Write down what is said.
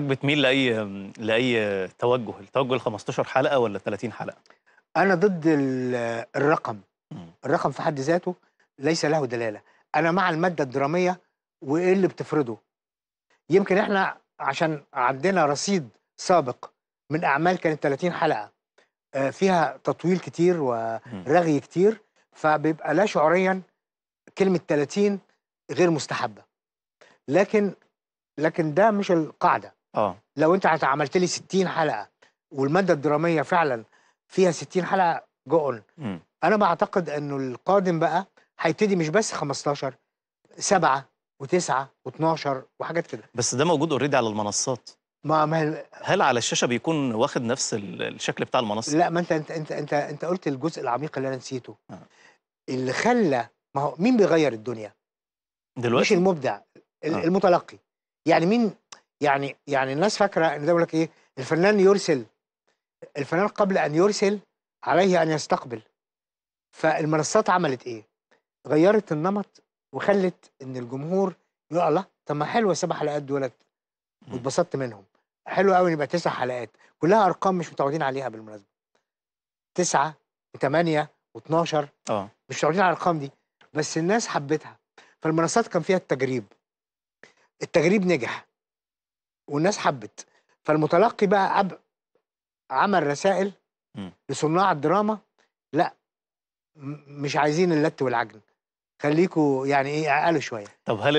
بتميل لاي لاي توجه التوجه ال 15 حلقه ولا 30 حلقه انا ضد الرقم الرقم في حد ذاته ليس له دلاله انا مع الماده الدراميه وايه اللي بتفرضه يمكن احنا عشان عندنا رصيد سابق من اعمال كانت 30 حلقه آه، فيها تطويل كتير ورغي كتير فبيبقى لا شعوريا كلمه 30 غير مستحبه لكن لكن ده مش القاعده اه لو انت عملت لي 60 حلقه والماده الدراميه فعلا فيها 60 حلقه جؤن انا بعتقد انه القادم بقى هيبتدي مش بس 15 7 و9 و12 وحاجات كده بس ده موجود اوريدي على المنصات ما ما هل على الشاشه بيكون واخد نفس الشكل بتاع المنصه لا ما انت انت انت انت, انت قلت الجزء العميق اللي انا نسيته آه. اللي خلى ما هو مين بيغير الدنيا دلوقتي مش المبدع آه. المتلقي يعني مين يعني يعني الناس فاكره ان ده بيقول لك ايه الفنان يرسل الفنان قبل ان يرسل عليه ان يستقبل فالمنصات عملت ايه؟ غيرت النمط وخلت ان الجمهور يقول الله طب ما حلوه سبع حلقات دولت واتبسطت منهم حلو قوي يبقى تسع حلقات كلها ارقام مش متعودين عليها بالمناسبه تسعه وثمانيه و12 اه مش متعودين على الارقام دي بس الناس حبتها فالمنصات كان فيها التجريب التجريب نجح والناس حبت فالمتلقي بقى أب عمل رسائل لصناع الدراما لا مش عايزين اللت والعجن خليكوا يعني ايه اقلوا شويه طب هل